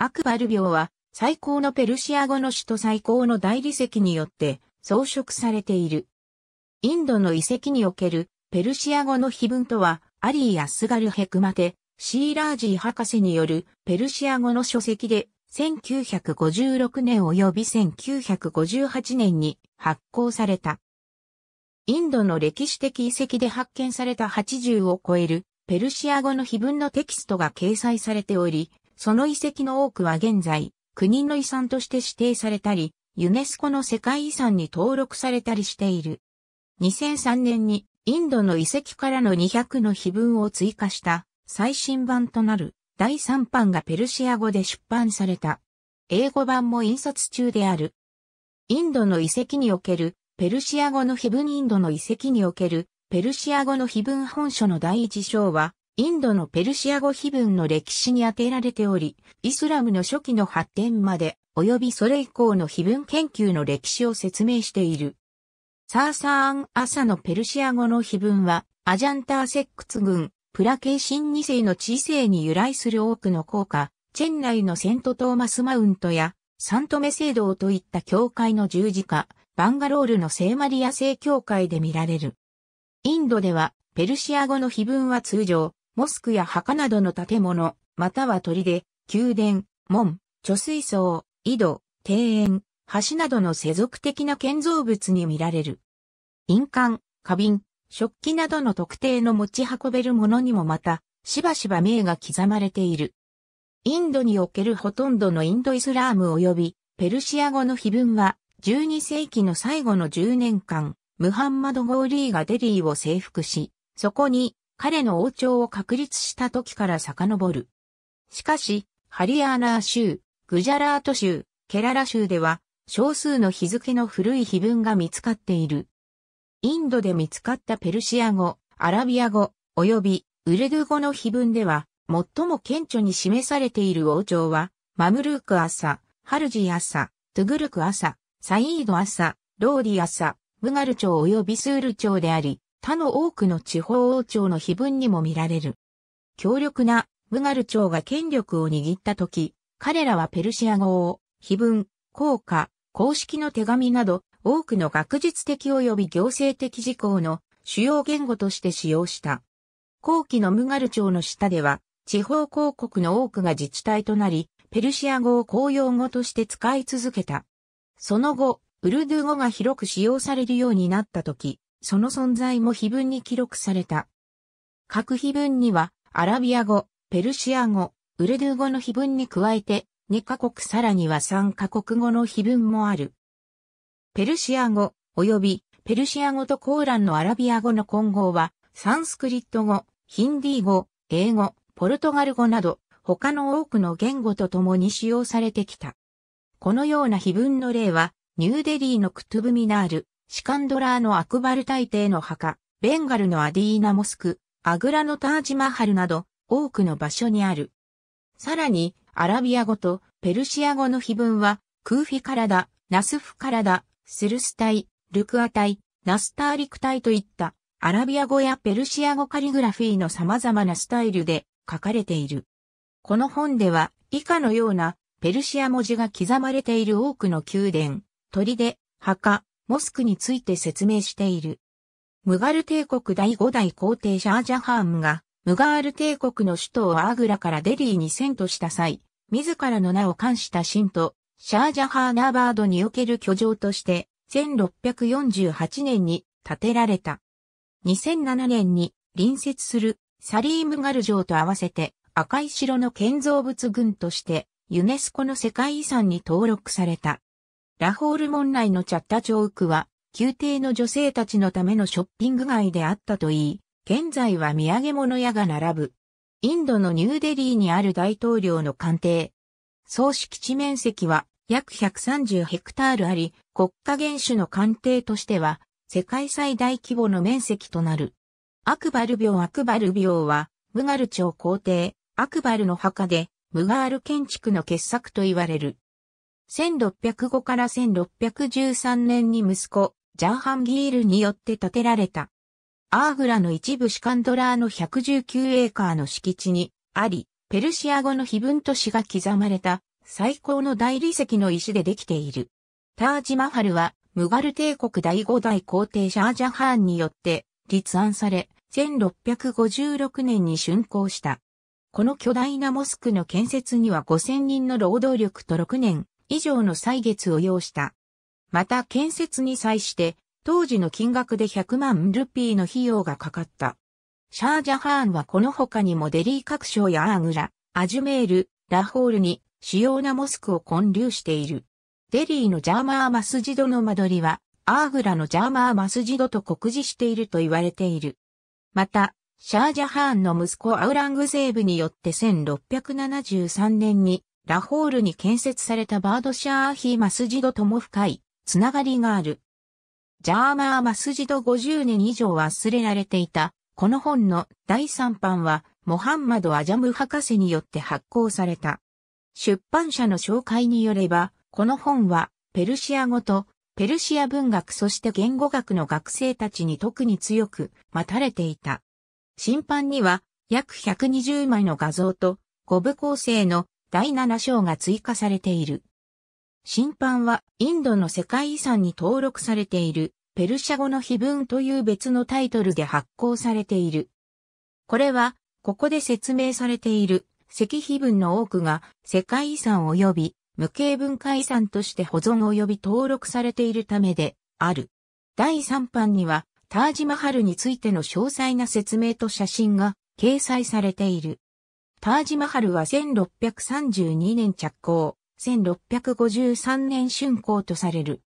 アクバル廟は最高のペルシア語の首都最高の大理石によって装飾されている。インドの遺跡におけるペルシア語の碑文とは、アリー・アスガル・ヘクマテ、シーラージー博士によるペルシア語の書籍で、1956年及び1958年に発行された。インドの歴史的遺跡で発見された80を超えるペルシア語の碑文のテキストが掲載されており、その遺跡の多くは現在、国の遺産として指定されたり、ユネスコの世界遺産に登録されたりしている。2003年にインドの遺跡からの200の碑文を追加した最新版となる第3版がペルシア語で出版された。英語版も印刷中である。インドの遺跡におけるペルシア語の碑文インドの遺跡におけるペルシア語の碑文本書の第一章はインドのペルシア語碑文の歴史に当てられており、イスラムの初期の発展まで、及びそれ以降の碑文研究の歴史を説明している。サーサーン・アサのペルシア語の碑文は、アジャンターセックツ軍、プラケーシン2世の知性に由来する多くの効果、チェン内のセントトーマスマウントや、サントメ聖堂といった教会の十字架、バンガロールの聖マリア聖教会で見られる。インドでは、ペルシア語の碑文は通常、モスクや墓などの建物、または砦、宮殿、門、貯水槽、井戸、庭園、橋などの世俗的な建造物に見られる。印鑑、花瓶、食器などの特定の持ち運べるものにもまた、しばしば名が刻まれている。インドにおけるほとんどのインドイスラーム及びペルシア語の碑文は、12世紀の最後の10年間、ムハンマド・ゴーリーがデリーを征服し、そこに彼の王朝を確立した時から遡る。しかし、ハリアーナー州、グジャラート州、ケララ州では、少数の日付の古い碑文が見つかっている。インドで見つかったペルシア語、アラビア語、及びウルドゥ語の碑文では、最も顕著に示されている王朝は、マムルーク朝、ハルジ朝、トゥグルク朝、サイード朝、ローディ朝、ムガル朝及びスール朝であり、他の多くの地方王朝の碑文にも見られる。強力なムガル朝が権力を握った時、彼らはペルシア語を、碑文、効果、公式の手紙など、多くの学術的及び行政的事項の主要言語として使用した。後期のムガル朝の下では、地方公国の多くが自治体となり、ペルシア語を公用語として使い続けた。その後、ウルドゥ語が広く使用されるようになった時、その存在も碑文に記録された。各碑文には、アラビア語、ペルシア語、ウルドゥー語の碑文に加えて、2カ国さらには3カ国語の碑文もある。ペルシア語、及び、ペルシア語とコーランのアラビア語の混合は、サンスクリット語、ヒンディー語、英語、ポルトガル語など、他の多くの言語と共に使用されてきた。このような碑文の例は、ニューデリーのクトゥブミナール、シカンドラーのアクバル大帝の墓、ベンガルのアディーナモスク、アグラのタージマハルなど、多くの場所にある。さらに、アラビア語とペルシア語の碑文は、クーフィカラダ、ナスフカラダ、スルスタイ、ルクアタイ、ナスターリクタイといったアラビア語やペルシア語カリグラフィーの様々なスタイルで書かれている。この本では以下のようなペルシア文字が刻まれている多くの宮殿、砦、墓、モスクについて説明している。ムガル帝国第5代皇帝シャージャハームが、ムガール帝国の首都をアーグラからデリーに遷都した際、自らの名を冠した神と、シャージャハーナーバードにおける居城として、1648年に建てられた。2007年に隣接するサリームガル城と合わせて赤い城の建造物群としてユネスコの世界遺産に登録された。ラホール門内のチャッタチョークは、宮廷の女性たちのためのショッピング街であったといい、現在は土産物屋が並ぶ。インドのニューデリーにある大統領の官邸。総敷地面積は約130ヘクタールあり、国家元首の官邸としては、世界最大規模の面積となる。アクバル廟アクバル廟は、ムガル朝皇帝、アクバルの墓で、ムガール建築の傑作と言われる。1605から1613年に息子、ジャーハンギールによって建てられた。アーグラの一部シカンドラーの119エーカーの敷地にあり、ペルシア語の碑文と詩が刻まれた最高の大理石の石でできている。タージマハルはムガル帝国第5代皇帝シャージャハーンによって立案され、1656年に竣工した。この巨大なモスクの建設には5000人の労働力と6年以上の歳月を要した。また建設に際して、当時の金額で100万ルピーの費用がかかった。シャージャハーンはこの他にもデリー各省やアーグラ、アジュメール、ラホールに主要なモスクを建立している。デリーのジャーマーマスジドの間取りは、アーグラのジャーマーマスジドと酷似していると言われている。また、シャージャハーンの息子アウラングゼーブによって1673年にラホールに建設されたバードシャーヒーマスジドとも深いつながりがある。ジャーマーマスジド50年以上忘れられていた。この本の第3版は、モハンマド・アジャム博士によって発行された。出版社の紹介によれば、この本は、ペルシア語と、ペルシア文学そして言語学の学生たちに特に強く待たれていた。審判には、約120枚の画像と、五部構成の第7章が追加されている。審判はインドの世界遺産に登録されているペルシャ語の碑文という別のタイトルで発行されている。これは、ここで説明されている石碑文の多くが世界遺産及び無形文化遺産として保存及び登録されているためである。第3版にはタージマハルについての詳細な説明と写真が掲載されている。タージマハルは1632年着工、1653年竣工とされる。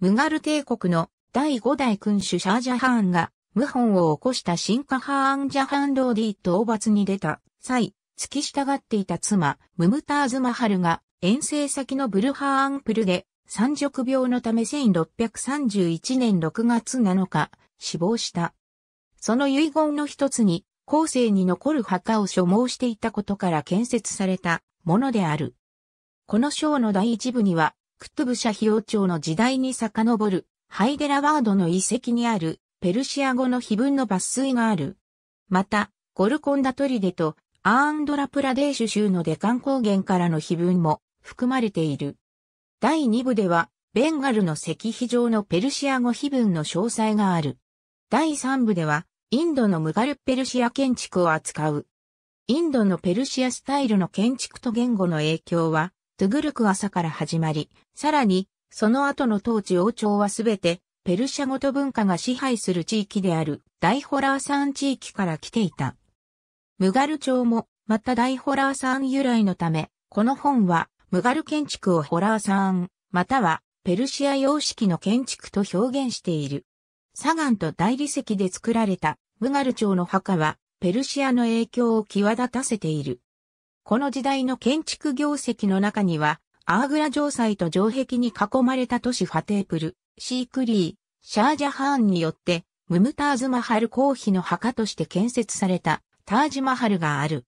ムガル帝国の第5代君主シャージャハーンが、謀反を起こした新カハーンジャハンローディと討伐に出た際、付き従っていた妻、ムムターズマハルが、遠征先のブルハーンプルで、三直病のため1631年6月7日、死亡した。その遺言の一つに、後世に残る墓を所望していたことから建設されたものである。この章の第一部には、クトゥブシャヒ王朝の時代に遡る、ハイデラワードの遺跡にある、ペルシア語の碑文の抜粋がある。また、ゴルコンダトリデとアーンドラプラデーシュ州のデカン高原からの碑文も含まれている。第二部では、ベンガルの石碑上のペルシア語碑文の詳細がある。第三部では、インドのムガルペルシア建築を扱う。インドのペルシアスタイルの建築と言語の影響は、トゥグルク朝から始まり、さらに、その後の統治王朝はすべて、ペルシャ語と文化が支配する地域である、大ホラー山地域から来ていた。ムガル朝も、また大ホラー山由来のため、この本は、ムガル建築をホラー山、または、ペルシア様式の建築と表現している。砂岩と大理石で作られたムガル朝の墓はペルシアの影響を際立たせている。この時代の建築業績の中には、アーグラ城塞と城壁に囲まれた都市ファテープル、シークリー、シャージャハーンによって、ムムターズマハル公妃の墓として建設されたタージマハルがある。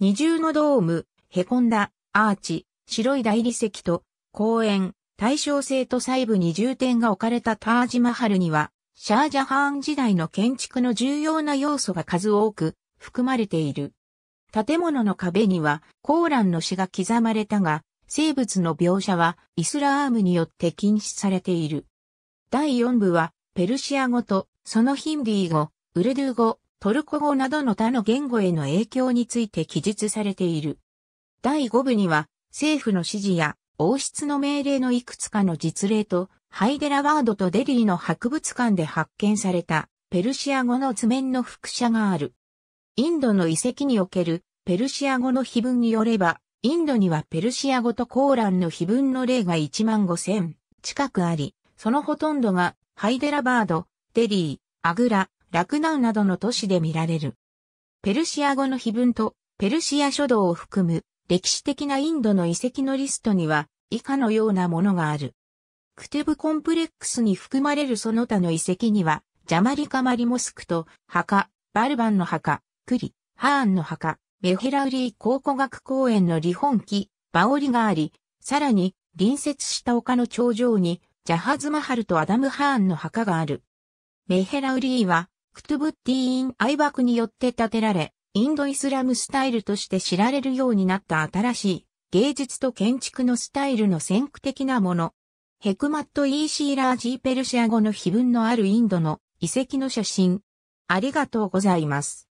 二重のドーム、凹んだ、アーチ、白い大理石と、公園、対称性と細部に重点が置かれたタージマハルには、シャージャハーン時代の建築の重要な要素が数多く含まれている。建物の壁にはコーランの詩が刻まれたが、生物の描写はイスラームによって禁止されている。第4部はペルシア語とそのヒンディー語、ウルドゥー語、トルコ語などの他の言語への影響について記述されている。第5部には政府の指示や王室の命令のいくつかの実例とハイデラワードとデリーの博物館で発見されたペルシア語の図面の複写がある。インドの遺跡におけるペルシア語の碑文によれば、インドにはペルシア語とコーランの碑文の例が1万5千近くあり、そのほとんどがハイデラバード、デリー、アグラ、ラクナウなどの都市で見られる。ペルシア語の碑文とペルシア書道を含む歴史的なインドの遺跡のリストには以下のようなものがある。クテブコンプレックスに含まれるその他の遺跡には、ジャマリカマリモスクと、墓、バルバンの墓、クリ、ハーンの墓、メヘラウリー考古学公園のリホン記、バオリがあり、さらに、隣接した丘の頂上に、ジャハズマハルとアダム・ハーンの墓がある。メヘラウリーは、クトゥブッティーンアイバクによって建てられ、インドイスラムスタイルとして知られるようになった新しい芸術と建築のスタイルの先駆的なもの。ヘクマット・イーシーラージーペルシア語の碑文のあるインドの遺跡の写真。ありがとうございます。